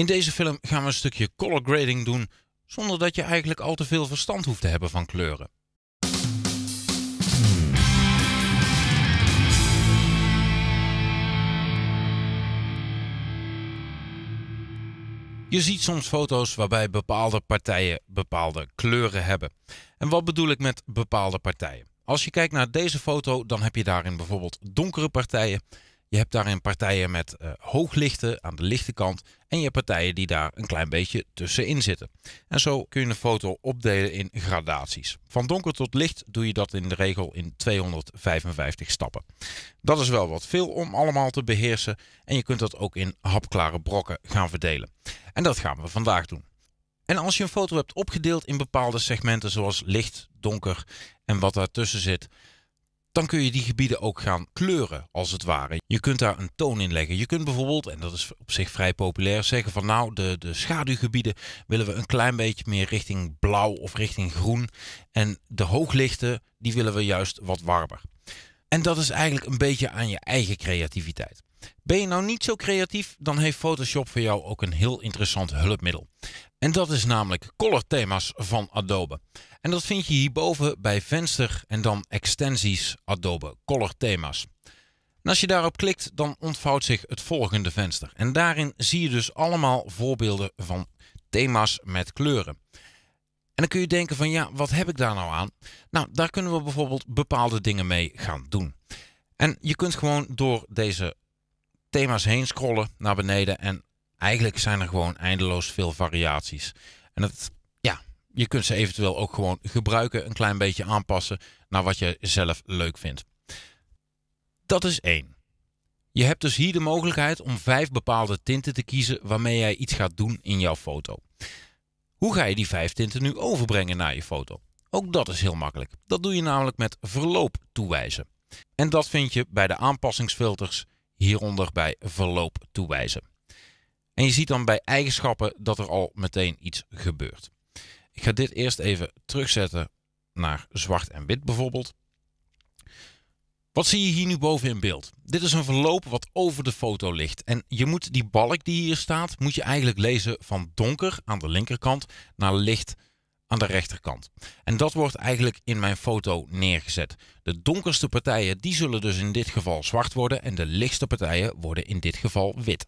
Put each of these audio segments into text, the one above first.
In deze film gaan we een stukje color grading doen zonder dat je eigenlijk al te veel verstand hoeft te hebben van kleuren. Je ziet soms foto's waarbij bepaalde partijen bepaalde kleuren hebben. En wat bedoel ik met bepaalde partijen? Als je kijkt naar deze foto, dan heb je daarin bijvoorbeeld donkere partijen. Je hebt daarin partijen met uh, hooglichten aan de lichte kant en je hebt partijen die daar een klein beetje tussenin zitten. En zo kun je een foto opdelen in gradaties. Van donker tot licht doe je dat in de regel in 255 stappen. Dat is wel wat veel om allemaal te beheersen en je kunt dat ook in hapklare brokken gaan verdelen. En dat gaan we vandaag doen. En als je een foto hebt opgedeeld in bepaalde segmenten zoals licht, donker en wat daartussen zit, dan kun je die gebieden ook gaan kleuren, als het ware. Je kunt daar een toon in leggen. Je kunt bijvoorbeeld, en dat is op zich vrij populair, zeggen van nou, de, de schaduwgebieden willen we een klein beetje meer richting blauw of richting groen. En de hooglichten, die willen we juist wat warmer. En dat is eigenlijk een beetje aan je eigen creativiteit. Ben je nou niet zo creatief, dan heeft Photoshop voor jou ook een heel interessant hulpmiddel. En dat is namelijk color thema's van Adobe. En dat vind je hierboven bij venster en dan extensies Adobe color thema's. En als je daarop klikt, dan ontvouwt zich het volgende venster. En daarin zie je dus allemaal voorbeelden van thema's met kleuren. En dan kun je denken van ja, wat heb ik daar nou aan? Nou, daar kunnen we bijvoorbeeld bepaalde dingen mee gaan doen. En je kunt gewoon door deze thema's heen scrollen naar beneden en Eigenlijk zijn er gewoon eindeloos veel variaties. En dat, ja, je kunt ze eventueel ook gewoon gebruiken, een klein beetje aanpassen naar wat je zelf leuk vindt. Dat is één. Je hebt dus hier de mogelijkheid om vijf bepaalde tinten te kiezen waarmee jij iets gaat doen in jouw foto. Hoe ga je die vijf tinten nu overbrengen naar je foto? Ook dat is heel makkelijk. Dat doe je namelijk met verloop toewijzen. En dat vind je bij de aanpassingsfilters hieronder bij verloop toewijzen. En je ziet dan bij eigenschappen dat er al meteen iets gebeurt. Ik ga dit eerst even terugzetten naar zwart en wit bijvoorbeeld. Wat zie je hier nu boven in beeld? Dit is een verloop wat over de foto ligt. En je moet die balk die hier staat, moet je eigenlijk lezen van donker aan de linkerkant naar licht aan de rechterkant. En dat wordt eigenlijk in mijn foto neergezet. De donkerste partijen die zullen dus in dit geval zwart worden en de lichtste partijen worden in dit geval wit.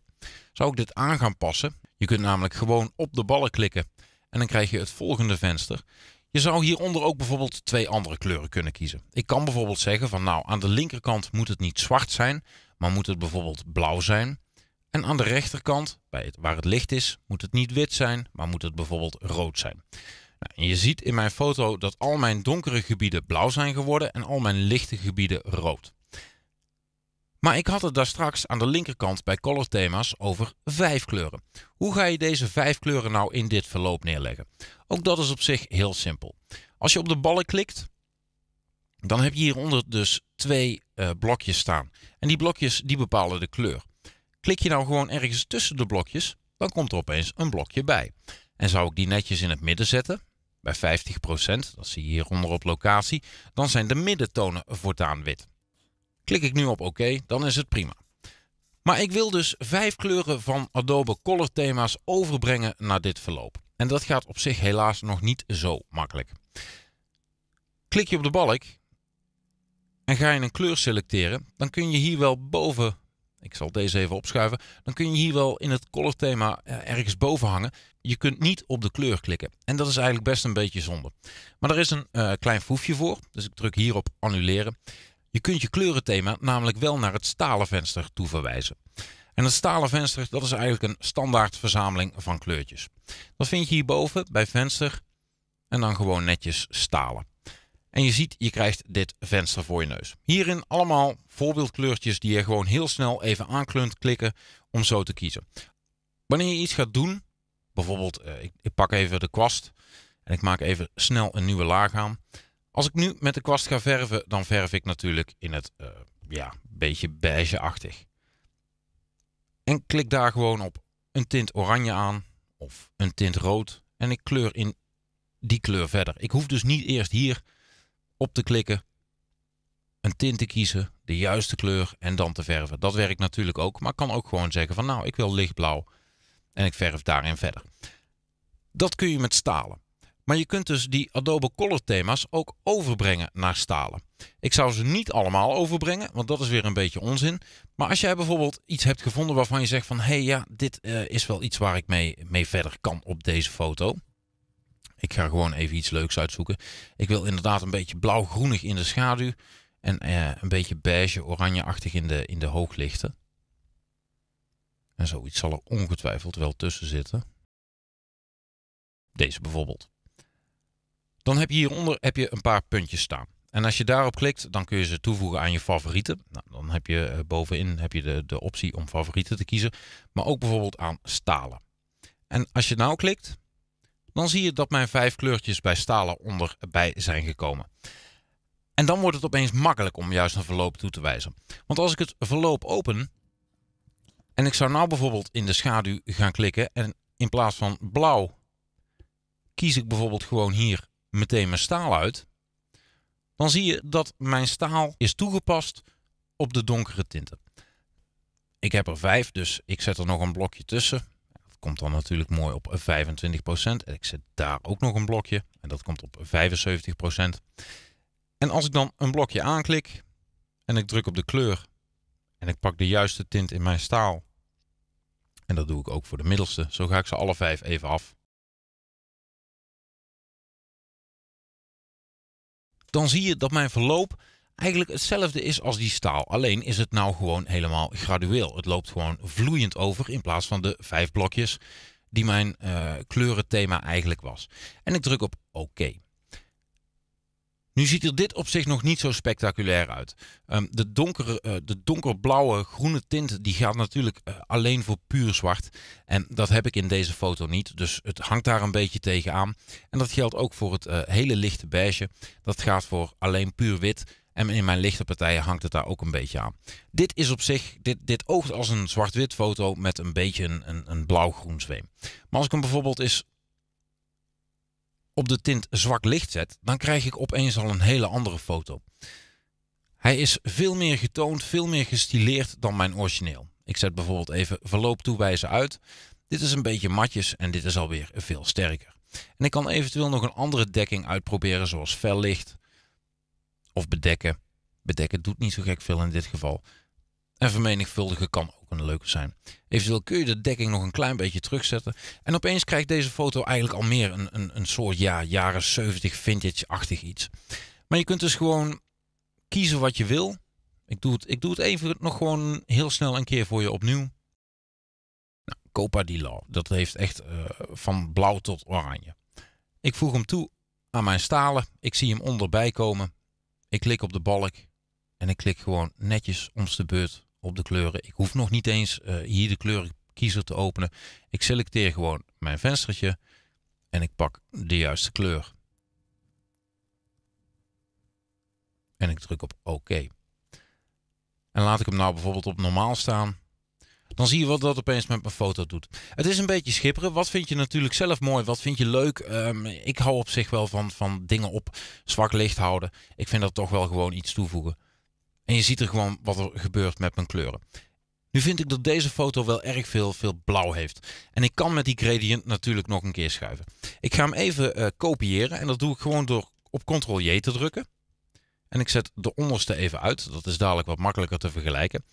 Zou ik dit aan gaan passen? Je kunt namelijk gewoon op de ballen klikken en dan krijg je het volgende venster. Je zou hieronder ook bijvoorbeeld twee andere kleuren kunnen kiezen. Ik kan bijvoorbeeld zeggen van nou aan de linkerkant moet het niet zwart zijn, maar moet het bijvoorbeeld blauw zijn. En aan de rechterkant, bij het, waar het licht is, moet het niet wit zijn, maar moet het bijvoorbeeld rood zijn. Nou, en je ziet in mijn foto dat al mijn donkere gebieden blauw zijn geworden en al mijn lichte gebieden rood. Maar ik had het daar straks aan de linkerkant bij color thema's over vijf kleuren. Hoe ga je deze vijf kleuren nou in dit verloop neerleggen? Ook dat is op zich heel simpel. Als je op de ballen klikt, dan heb je hieronder dus twee eh, blokjes staan. En die blokjes die bepalen de kleur. Klik je nou gewoon ergens tussen de blokjes, dan komt er opeens een blokje bij. En zou ik die netjes in het midden zetten, bij 50%, dat zie je hieronder op locatie, dan zijn de middentonen voortaan wit. Klik ik nu op oké, dan is het prima. Maar ik wil dus vijf kleuren van Adobe Color thema's overbrengen naar dit verloop. En dat gaat op zich helaas nog niet zo makkelijk. Klik je op de balk en ga je een kleur selecteren, dan kun je hier wel boven, ik zal deze even opschuiven, dan kun je hier wel in het color thema eh, ergens boven hangen. Je kunt niet op de kleur klikken en dat is eigenlijk best een beetje zonde. Maar er is een eh, klein foefje voor, dus ik druk hier op annuleren. Je kunt je kleurenthema namelijk wel naar het stalen venster toe verwijzen. En het stalen venster dat is eigenlijk een standaard verzameling van kleurtjes. Dat vind je hierboven bij venster en dan gewoon netjes stalen. En je ziet, je krijgt dit venster voor je neus. Hierin allemaal voorbeeldkleurtjes die je gewoon heel snel even aanklunt klikken om zo te kiezen. Wanneer je iets gaat doen, bijvoorbeeld eh, ik pak even de kwast en ik maak even snel een nieuwe laag aan. Als ik nu met de kwast ga verven, dan verf ik natuurlijk in het eh, ja, beetje beige-achtig. En klik daar gewoon op een tint oranje aan of een tint rood. En ik kleur in die kleur verder. Ik hoef dus niet eerst hier op te klikken, een tint te kiezen, de juiste kleur en dan te verven. Dat werkt natuurlijk ook, maar ik kan ook gewoon zeggen van nou, ik wil lichtblauw en ik verf daarin verder. Dat kun je met stalen. Maar je kunt dus die Adobe Color thema's ook overbrengen naar stalen. Ik zou ze niet allemaal overbrengen, want dat is weer een beetje onzin. Maar als jij bijvoorbeeld iets hebt gevonden waarvan je zegt van... hé hey, ja, dit eh, is wel iets waar ik mee, mee verder kan op deze foto. Ik ga gewoon even iets leuks uitzoeken. Ik wil inderdaad een beetje blauwgroenig in de schaduw. En eh, een beetje beige-oranje-achtig in de, in de hooglichten. En zoiets zal er ongetwijfeld wel tussen zitten. Deze bijvoorbeeld. Dan heb je hieronder heb je een paar puntjes staan. En als je daarop klikt, dan kun je ze toevoegen aan je favorieten. Nou, dan heb je eh, bovenin heb je de, de optie om favorieten te kiezen. Maar ook bijvoorbeeld aan stalen. En als je nou klikt, dan zie je dat mijn vijf kleurtjes bij stalen onderbij zijn gekomen. En dan wordt het opeens makkelijk om juist een verloop toe te wijzen. Want als ik het verloop open en ik zou nou bijvoorbeeld in de schaduw gaan klikken en in plaats van blauw kies ik bijvoorbeeld gewoon hier meteen mijn staal uit, dan zie je dat mijn staal is toegepast op de donkere tinten. Ik heb er vijf, dus ik zet er nog een blokje tussen. Dat komt dan natuurlijk mooi op 25%. En ik zet daar ook nog een blokje. En dat komt op 75%. En als ik dan een blokje aanklik en ik druk op de kleur en ik pak de juiste tint in mijn staal. En dat doe ik ook voor de middelste. Zo ga ik ze alle vijf even af. dan zie je dat mijn verloop eigenlijk hetzelfde is als die staal. Alleen is het nou gewoon helemaal gradueel. Het loopt gewoon vloeiend over in plaats van de vijf blokjes die mijn uh, kleurenthema eigenlijk was. En ik druk op oké. OK. Nu ziet er dit op zich nog niet zo spectaculair uit. Ehm, de, donkere, eh, de donkerblauwe groene tint die gaat natuurlijk eh, alleen voor puur zwart. En dat heb ik in deze foto niet. Dus het hangt daar een beetje tegenaan. En dat geldt ook voor het eh, hele lichte beige. Dat gaat voor alleen puur wit. En in mijn lichte partijen hangt het daar ook een beetje aan. Dit is op zich, dit, dit oogt als een zwart-wit foto met een beetje een, een, een blauw-groen zweem. Maar als ik hem bijvoorbeeld is op de tint zwak licht zet, dan krijg ik opeens al een hele andere foto. Hij is veel meer getoond, veel meer gestileerd dan mijn origineel. Ik zet bijvoorbeeld even verloop toewijzen uit. Dit is een beetje matjes en dit is alweer veel sterker. En ik kan eventueel nog een andere dekking uitproberen zoals fel licht of bedekken. Bedekken doet niet zo gek veel in dit geval. En vermenigvuldigen kan ook een leuke zijn. Eventueel kun je de dekking nog een klein beetje terugzetten. En opeens krijgt deze foto eigenlijk al meer een, een, een soort ja, jaren 70 vintage-achtig iets. Maar je kunt dus gewoon kiezen wat je wil. Ik doe, het, ik doe het even nog gewoon heel snel een keer voor je opnieuw. Nou, Copa di Dat heeft echt eh, van blauw tot oranje. Ik voeg hem toe aan mijn stalen. Ik zie hem onderbij komen. Ik klik op de balk. En ik klik gewoon netjes om de beurt op de kleuren. Ik hoef nog niet eens eh, hier de kleurenkiezer te openen. Ik selecteer gewoon mijn venstertje en ik pak de juiste kleur. En ik druk op OK. En laat ik hem nou bijvoorbeeld op normaal staan. Dan zie je wat dat opeens met mijn foto doet. Het is een beetje schipperen. Wat vind je natuurlijk zelf mooi? Wat vind je leuk? Ehm, ik hou op zich wel van, van dingen op zwak licht houden. Ik vind dat toch wel gewoon iets toevoegen. En je ziet er gewoon wat er gebeurt met mijn kleuren. Nu vind ik dat deze foto wel erg veel, veel blauw heeft. En ik kan met die gradient natuurlijk nog een keer schuiven. Ik ga hem even eh, kopiëren en dat doe ik gewoon door op Ctrl-J te drukken. En ik zet de onderste even uit. Dat is dadelijk wat makkelijker te vergelijken.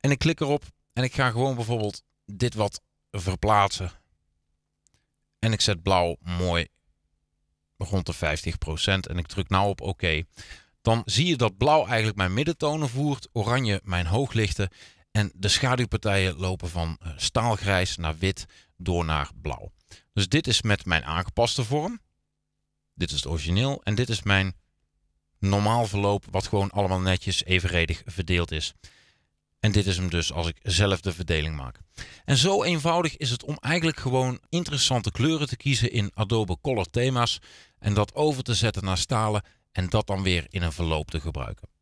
En ik klik erop en ik ga gewoon bijvoorbeeld dit wat verplaatsen. En ik zet blauw mooi rond de 50%. En ik druk nou op oké. OK dan zie je dat blauw eigenlijk mijn middentonen voert, oranje mijn hooglichten en de schaduwpartijen lopen van eh, staalgrijs naar wit door naar blauw. Dus dit is met mijn aangepaste vorm. Dit is het origineel en dit is mijn normaal verloop wat gewoon allemaal netjes evenredig verdeeld is. En dit is hem dus als ik zelf de verdeling maak. En zo eenvoudig is het om eigenlijk gewoon interessante kleuren te kiezen in Adobe Color thema's en dat over te zetten naar stalen en dat dan weer in een verloop te gebruiken.